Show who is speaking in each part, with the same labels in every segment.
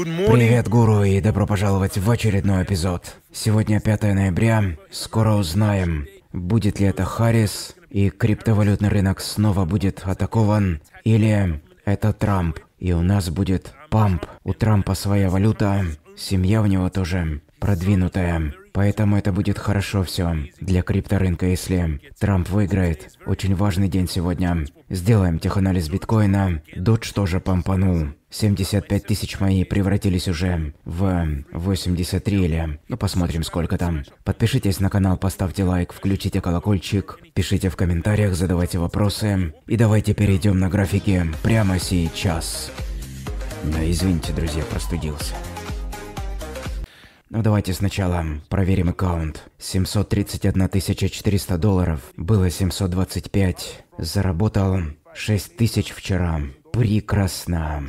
Speaker 1: Привет, гуру, и добро пожаловать в очередной эпизод. Сегодня 5 ноября, скоро узнаем, будет ли это Харрис, и криптовалютный рынок снова будет атакован, или это Трамп, и у нас будет памп. У Трампа своя валюта, семья у него тоже продвинутая. Поэтому это будет хорошо все для крипторынка, если Трамп выиграет. Очень важный день сегодня. Сделаем теханализ биткоина. Додж тоже помпанул. 75 тысяч мои превратились уже в 83 или... Ну, посмотрим, сколько там. Подпишитесь на канал, поставьте лайк, включите колокольчик, пишите в комментариях, задавайте вопросы. И давайте перейдем на графики прямо сейчас. Да, извините, друзья, простудился. Ну давайте сначала проверим аккаунт. 731 400 долларов. Было 725. Заработал 6 тысяч вчера. Прекрасно.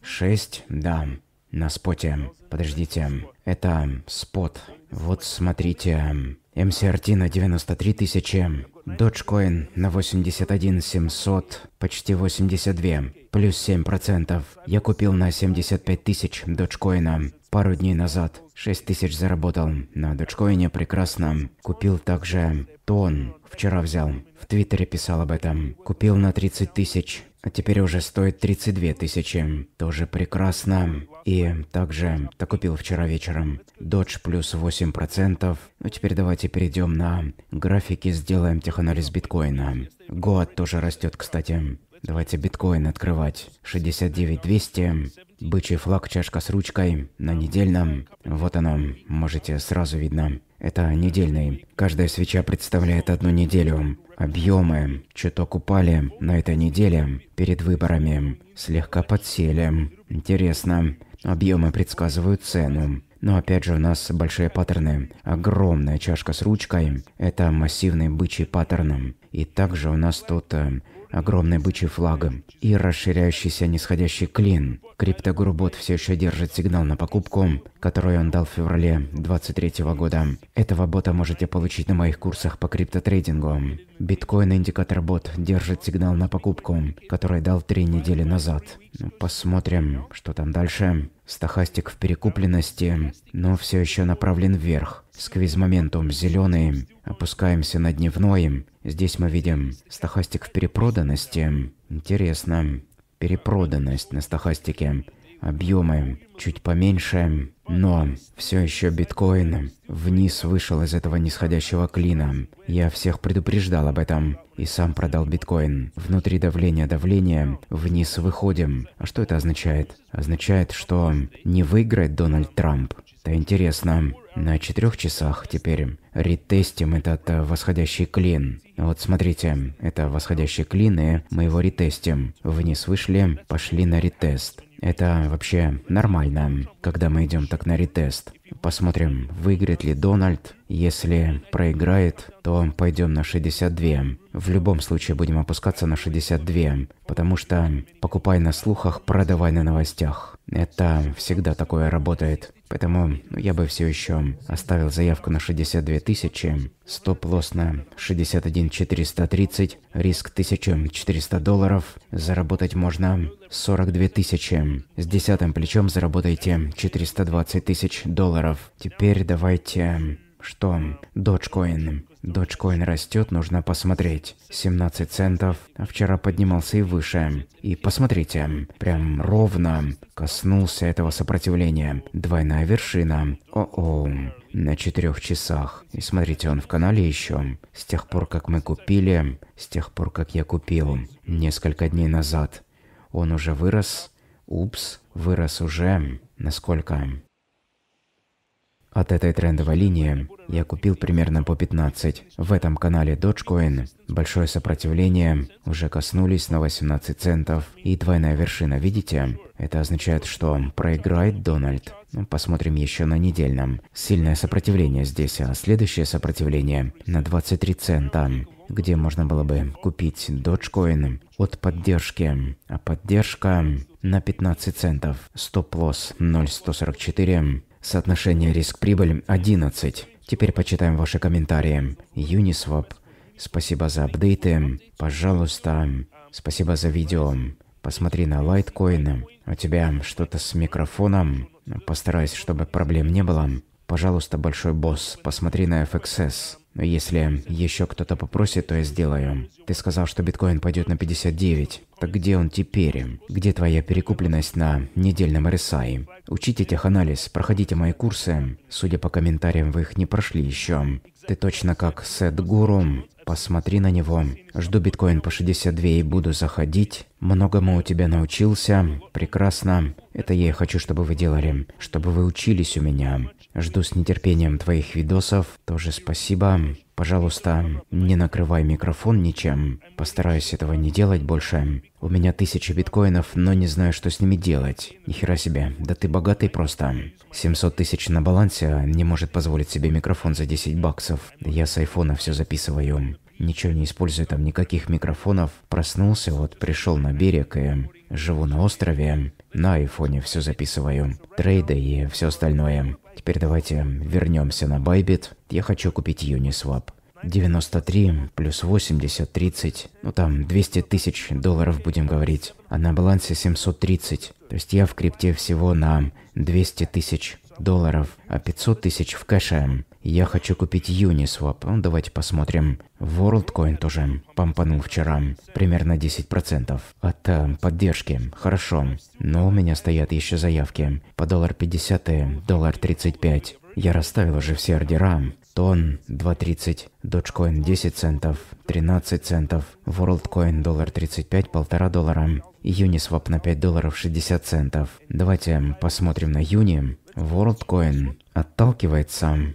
Speaker 1: 6, да. На споте. Подождите. Это спот. Вот смотрите. МСРТ на 93 тысячи. Dogecoin на 81 700, почти 82, плюс 7%. Я купил на 75 тысяч доджкоина пару дней назад. 6 тысяч заработал. На доджкоине прекрасно. Купил также тон. Вчера взял. В Твиттере писал об этом. Купил на 30 тысяч а теперь уже стоит 32 тысячи. Тоже прекрасно. И также докупил вчера вечером. Dodge плюс 8%. Ну теперь давайте перейдем на графики, сделаем теханализ биткоина. Гоат тоже растет, кстати. Давайте биткоин открывать. 69200. Бычий флаг, чашка с ручкой. На недельном. Вот оно. Можете сразу видно. Это недельный. Каждая свеча представляет одну неделю. Объемы чуток упали на этой неделе перед выборами. Слегка подсели. Интересно. Объемы предсказывают цену. Но опять же у нас большие паттерны. Огромная чашка с ручкой. Это массивный бычий паттерн. И также у нас тут э, огромный бычий флагом и расширяющийся нисходящий клин. Криптогурбот все еще держит сигнал на покупку, который он дал в феврале 23 года. Этого бота можете получить на моих курсах по криптотрейдингу. Биткоин индикатор бот держит сигнал на покупку, который дал три недели назад. Ну, посмотрим, что там дальше. Стохастик в перекупленности, но все еще направлен вверх. Сквиз моментум зеленый. Опускаемся на дневной. Здесь мы видим стахастик в перепроданности. Интересно. Перепроданность на стахастике. Объемы чуть поменьше, но все еще биткоин вниз вышел из этого нисходящего клина. Я всех предупреждал об этом и сам продал биткоин. Внутри давления давления вниз выходим. А что это означает? Означает, что не выиграет Дональд Трамп. Это интересно на четырех часах теперь ретестим этот э, восходящий клин. Вот смотрите, это восходящий клин, и мы его ретестим. Вниз вышли, пошли на ретест. Это вообще нормально, когда мы идем так на ретест. Посмотрим, выиграет ли Дональд. Если проиграет, то пойдем на 62. В любом случае будем опускаться на 62, потому что покупай на слухах, продавай на новостях. Это всегда такое работает. Поэтому ну, я бы все еще оставил заявку на 62 тысячи, стоп-лосс на 61 430, риск 1400 долларов, заработать можно 42 тысячи. С десятым плечом заработаете 420 тысяч долларов. Теперь давайте что? Доджкоин. Доджкоин растет, нужно посмотреть. 17 центов. А вчера поднимался и выше. И посмотрите, прям ровно коснулся этого сопротивления. Двойная вершина. О-о. На четырех часах. И смотрите, он в канале еще. С тех пор, как мы купили, с тех пор, как я купил, несколько дней назад. Он уже вырос. Упс, вырос уже. Насколько? От этой трендовой линии я купил примерно по 15. В этом канале Dogecoin большое сопротивление уже коснулись на 18 центов и двойная вершина, видите? Это означает, что проиграет Дональд. Ну, посмотрим еще на недельном. Сильное сопротивление здесь, а следующее сопротивление на 23 цента где можно было бы купить Dogecoin от поддержки. А поддержка на 15 центов. Стоп-лосс 0.144. Соотношение риск-прибыль 11. Теперь почитаем ваши комментарии. Uniswap, спасибо за апдейты. Пожалуйста, спасибо за видео. Посмотри на лайткоин. У тебя что-то с микрофоном. Постараюсь, чтобы проблем не было. Пожалуйста, большой босс, посмотри на FXS. Если еще кто-то попросит, то я сделаю. Ты сказал, что биткоин пойдет на 59. Так где он теперь? Где твоя перекупленность на недельном RSI? Учите теханализ, проходите мои курсы. Судя по комментариям, вы их не прошли еще. Ты точно как Сет Гуру. Посмотри на него. Жду биткоин по 62 и буду заходить. Многому у тебя научился. Прекрасно. Это я и хочу, чтобы вы делали. Чтобы вы учились у меня. Жду с нетерпением твоих видосов. Тоже спасибо. Пожалуйста, не накрывай микрофон ничем. Постараюсь этого не делать больше. У меня тысячи биткоинов, но не знаю, что с ними делать. Нихера себе, да ты богатый просто. 700 тысяч на балансе а не может позволить себе микрофон за 10 баксов. Я с айфона все записываю. Ничего не использую там, никаких микрофонов. Проснулся, вот пришел на берег и живу на острове. На айфоне все записываю. Трейды и все остальное. Теперь давайте вернемся на Bybit. Я хочу купить Uniswap. 93 плюс 80, 30, ну там 200 тысяч долларов будем говорить, а на балансе 730. То есть я в крипте всего на 200 тысяч долларов, а 500 тысяч в кэше. Я хочу купить Uniswap. Ну, давайте посмотрим. WorldCoin тоже помпанул вчера. Примерно 10%. От э, поддержки. Хорошо. Но у меня стоят еще заявки. По доллар 50 и доллар 35. Я расставил уже все ордера. Тон 2.30, Dogecoin 10 центов, 13 центов, WorldCoin доллар 35, полтора доллара, Uniswap на 5 долларов 60 центов. Давайте посмотрим на Юни. WorldCoin отталкивается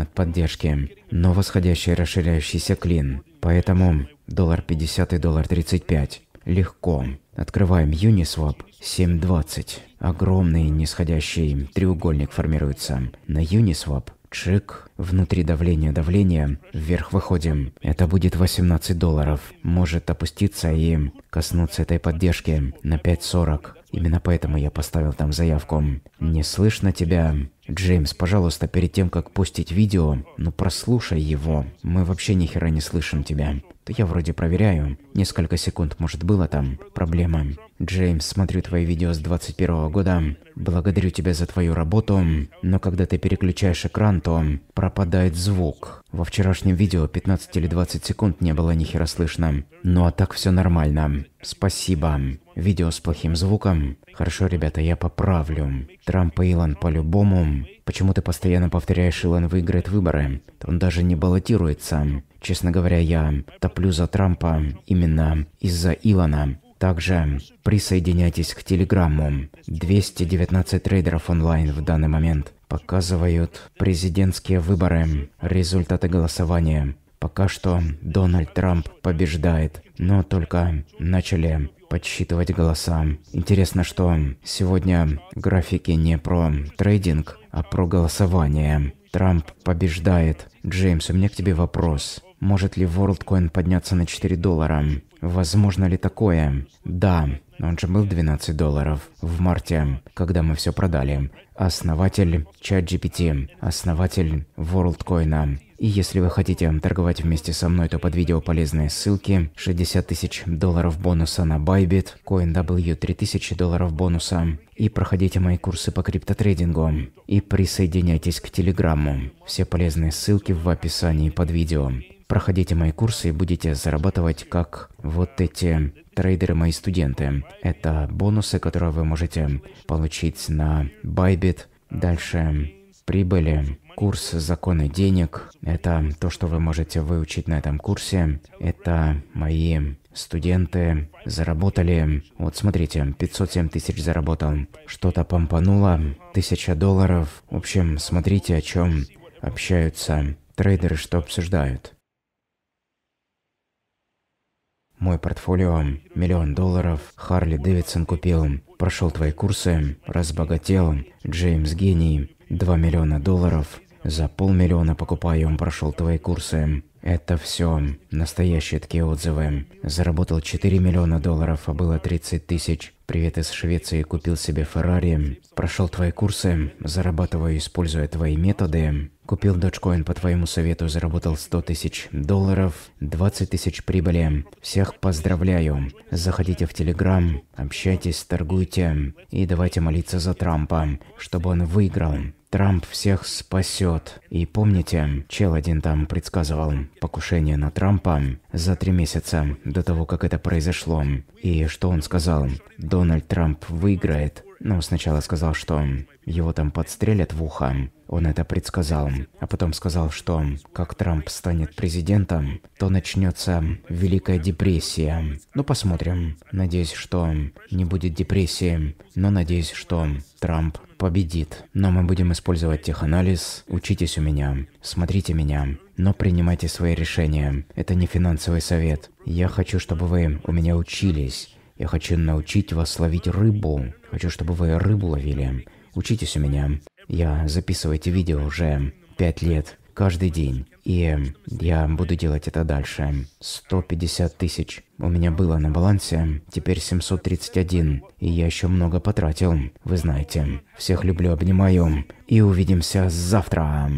Speaker 1: от поддержки, но восходящий расширяющийся клин. Поэтому доллар 50 и доллар 35. Легко. Открываем Uniswap 7.20. Огромный нисходящий треугольник формируется. На Uniswap Чик. Внутри давления давления. Вверх выходим. Это будет 18 долларов. Может опуститься и коснуться этой поддержки на 5.40. Именно поэтому я поставил там заявку. Не слышно тебя. Джеймс, пожалуйста, перед тем, как пустить видео, ну прослушай его. Мы вообще ни хера не слышим тебя. То я вроде проверяю. Несколько секунд, может, было там. Проблема. Джеймс, смотрю твои видео с 21 года. Благодарю тебя за твою работу. Но когда ты переключаешь экран, то пропадает звук. Во вчерашнем видео 15 или 20 секунд не было ни хера слышно. Ну а так все нормально. Спасибо. Видео с плохим звуком. Хорошо, ребята, я поправлю. Трамп и Илон по-любому. Почему ты постоянно повторяешь, Илон выиграет выборы? Он даже не баллотируется. Честно говоря, я топлю за Трампа именно из-за Илона. Также присоединяйтесь к Телеграмму. 219 трейдеров онлайн в данный момент показывают президентские выборы, результаты голосования. Пока что Дональд Трамп побеждает, но только начали подсчитывать голоса. Интересно, что сегодня графики не про трейдинг, а про голосование. Трамп побеждает. Джеймс, у меня к тебе вопрос. Может ли WorldCoin подняться на 4 доллара? Возможно ли такое? Да, он же был 12 долларов в марте, когда мы все продали. Основатель ChatGPT, основатель WorldCoin. И если вы хотите торговать вместе со мной, то под видео полезные ссылки. 60 тысяч долларов бонуса на Bybit, CoinW 3000 долларов бонуса. И проходите мои курсы по криптотрейдингу. И присоединяйтесь к Телеграмму. Все полезные ссылки в описании под видео проходите мои курсы и будете зарабатывать как вот эти трейдеры, мои студенты. Это бонусы, которые вы можете получить на Bybit. Дальше прибыли, курс «Законы денег». Это то, что вы можете выучить на этом курсе. Это мои студенты заработали, вот смотрите, 507 тысяч заработал, что-то помпануло, тысяча долларов. В общем, смотрите, о чем общаются трейдеры, что обсуждают. Мой портфолио – миллион долларов. Харли Дэвидсон купил. Прошел твои курсы. Разбогател. Джеймс Гений. 2 миллиона долларов. За полмиллиона покупаю, он прошел твои курсы. Это все. Настоящие такие отзывы. Заработал 4 миллиона долларов, а было 30 тысяч. Привет из Швеции, купил себе Феррари. Прошел твои курсы, зарабатываю, используя твои методы. Купил Dogecoin по твоему совету, заработал 100 тысяч долларов, 20 тысяч прибыли. Всех поздравляю. Заходите в Телеграм, общайтесь, торгуйте и давайте молиться за Трампа, чтобы он выиграл. Трамп всех спасет. И помните, чел один там предсказывал покушение на Трампа за три месяца до того, как это произошло. И что он сказал? Дональд Трамп выиграет. Но сначала сказал, что его там подстрелят в ухо, он это предсказал, а потом сказал, что как Трамп станет президентом, то начнется Великая депрессия. Ну посмотрим. Надеюсь, что не будет депрессии, но надеюсь, что Трамп победит. Но мы будем использовать теханализ. Учитесь у меня, смотрите меня, но принимайте свои решения. Это не финансовый совет. Я хочу, чтобы вы у меня учились. Я хочу научить вас ловить рыбу. Хочу, чтобы вы рыбу ловили. Учитесь у меня. Я записываю эти видео уже пять лет каждый день. И я буду делать это дальше. 150 тысяч у меня было на балансе, теперь 731. И я еще много потратил, вы знаете. Всех люблю, обнимаю. И увидимся завтра.